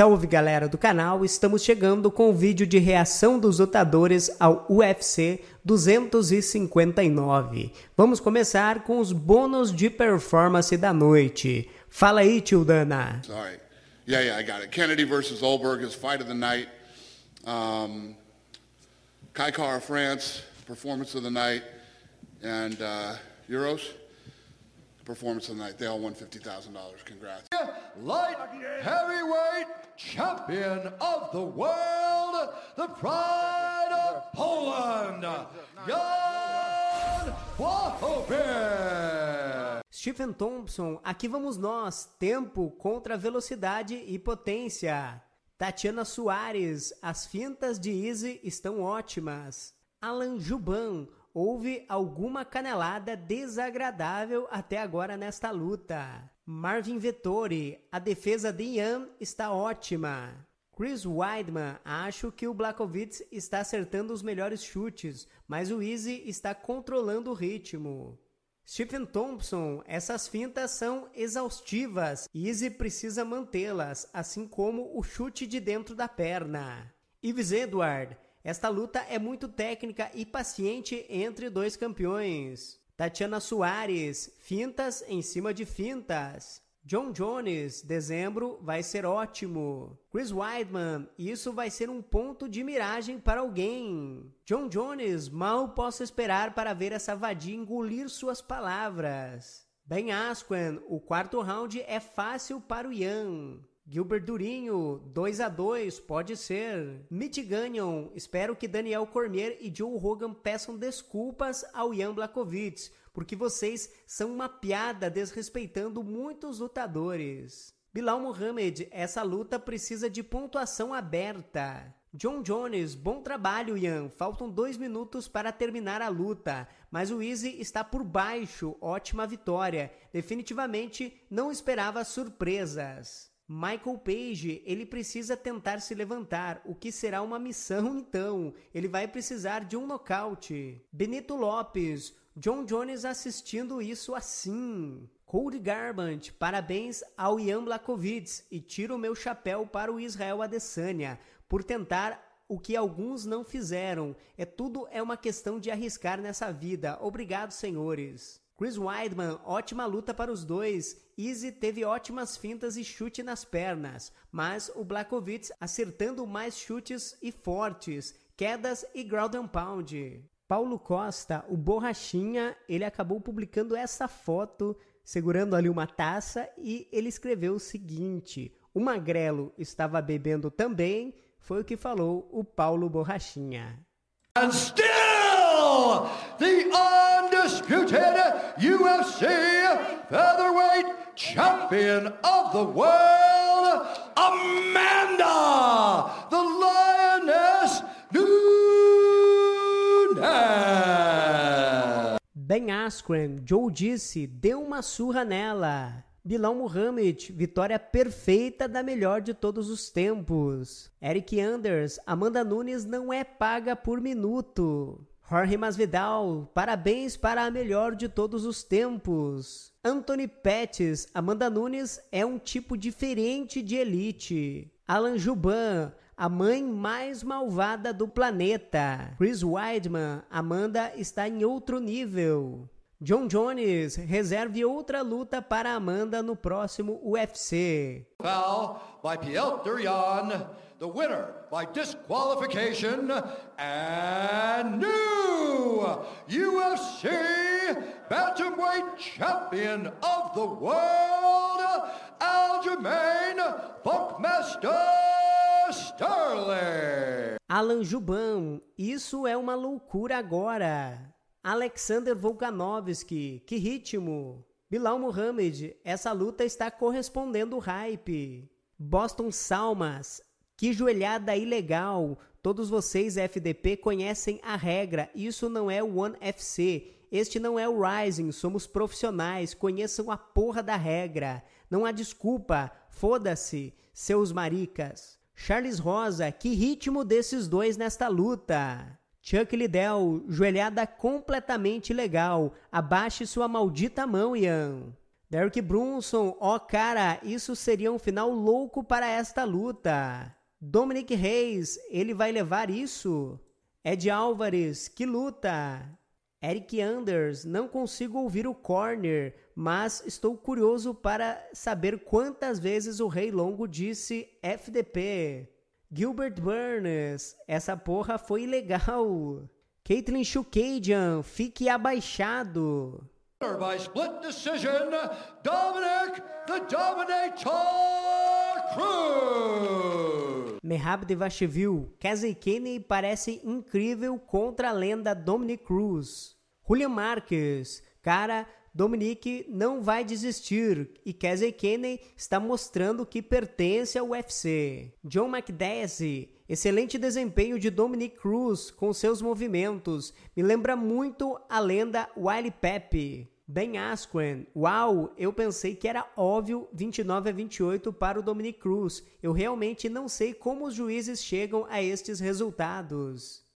Salve galera do canal, estamos chegando com o vídeo de reação dos lutadores ao UFC 259. Vamos começar com os bônus de performance da noite. Fala aí, tio Dana. Sorry. Yeah, yeah, I got it. Kennedy versus Olberg is fight of the night. Um, Kai Car France, performance of the night. And uh, Euros, performance of the night. They all won $50,000. Congrats light heavyweight champion of the world, the pride of Poland, Jan Blachowicz. Stephen Thompson, aqui vamos nós, tempo contra velocidade e potência. Tatiana Soares, as fintas de Easy estão ótimas. Alan Juban, houve alguma canelada desagradável até agora nesta luta. Marvin Vettori, a defesa de Ian está ótima. Chris Weidman, acho que o Blakovic está acertando os melhores chutes, mas o Easy está controlando o ritmo. Stephen Thompson, essas fintas são exaustivas e Easy precisa mantê-las, assim como o chute de dentro da perna. Ives Edward, esta luta é muito técnica e paciente entre dois campeões. Tatiana Soares, fintas em cima de fintas. John Jones, dezembro vai ser ótimo. Chris Weidman, isso vai ser um ponto de miragem para alguém. John Jones, mal posso esperar para ver essa vadia engolir suas palavras. Ben Asquen, o quarto round é fácil para o Ian. Gilbert Durinho, 2 a 2 pode ser. Mitch espero que Daniel Cormier e Joe Rogan peçam desculpas ao Ian Blakovic, porque vocês são uma piada desrespeitando muitos lutadores. Bilal Mohamed, essa luta precisa de pontuação aberta. John Jones, bom trabalho, Ian. Faltam dois minutos para terminar a luta, mas o Easy está por baixo. Ótima vitória. Definitivamente não esperava surpresas. Michael Page, ele precisa tentar se levantar, o que será uma missão então. Ele vai precisar de um nocaute. Benito Lopes, John Jones assistindo isso assim. Cold Garbant, parabéns ao Ian Blakovitz e tiro meu chapéu para o Israel Adesanya por tentar o que alguns não fizeram. É tudo é uma questão de arriscar nessa vida. Obrigado, senhores. Chris Weidman, ótima luta para os dois. Easy teve ótimas fintas e chute nas pernas, mas o Blakovic acertando mais chutes e fortes, quedas e ground and pound. Paulo Costa, o Borrachinha, ele acabou publicando essa foto segurando ali uma taça e ele escreveu o seguinte: O magrelo estava bebendo também, foi o que falou o Paulo Borrachinha. And still the UFC featherweight champion of the world, Amanda the Lioness Nunes. Ben Askren, Joe disse, deu uma surra nela. Bilal Muhammad, vitória perfeita da melhor de todos os tempos. Eric Anders, Amanda Nunes não é paga por minuto. Jorge Masvidal, parabéns para a melhor de todos os tempos. Anthony Pettis, Amanda Nunes é um tipo diferente de elite. Alan Juban, a mãe mais malvada do planeta. Chris Weidman, Amanda está em outro nível. John Jones, reserve outra luta para Amanda no próximo UFC. Foul by Pielterian, the winner by disqualification and UFC Bantamweight Champion of the World, Aljamain Funkmaster Sterling. Alan Juban, isso é uma loucura agora. Alexander Volkanovski, que ritmo. Bilal Muhammad, essa luta está correspondendo ao hype. Boston Salmas, que joelhada ilegal. Todos vocês FDP conhecem a regra, isso não é o One FC. Este não é o Rising, somos profissionais, conheçam a porra da regra. Não há desculpa, foda-se, seus maricas. Charles Rosa, que ritmo desses dois nesta luta? Chuck Liddell, joelhada completamente legal. Abaixe sua maldita mão, Ian. Derek Brunson, ó oh cara, isso seria um final louco para esta luta. Dominic Reis, ele vai levar isso. Ed Álvares, que luta. Eric Anders, não consigo ouvir o corner, mas estou curioso para saber quantas vezes o Rei Longo disse FDP. Gilbert Burns, essa porra foi legal. Caitlin Shukadian, fique abaixado. By split decision, Dominic, the Dominator! Merab Devashvili, Casey Kenny parece incrível contra a lenda Dominic Cruz. Julian Marques, cara, Dominique não vai desistir e Casey Kenny está mostrando que pertence ao UFC. John McDessie, Excelente desempenho de Dominic Cruz com seus movimentos. Me lembra muito a lenda Wiley Pepe. Ben Asquen, uau, eu pensei que era óbvio 29 a 28 para o Dominic Cruz. Eu realmente não sei como os juízes chegam a estes resultados.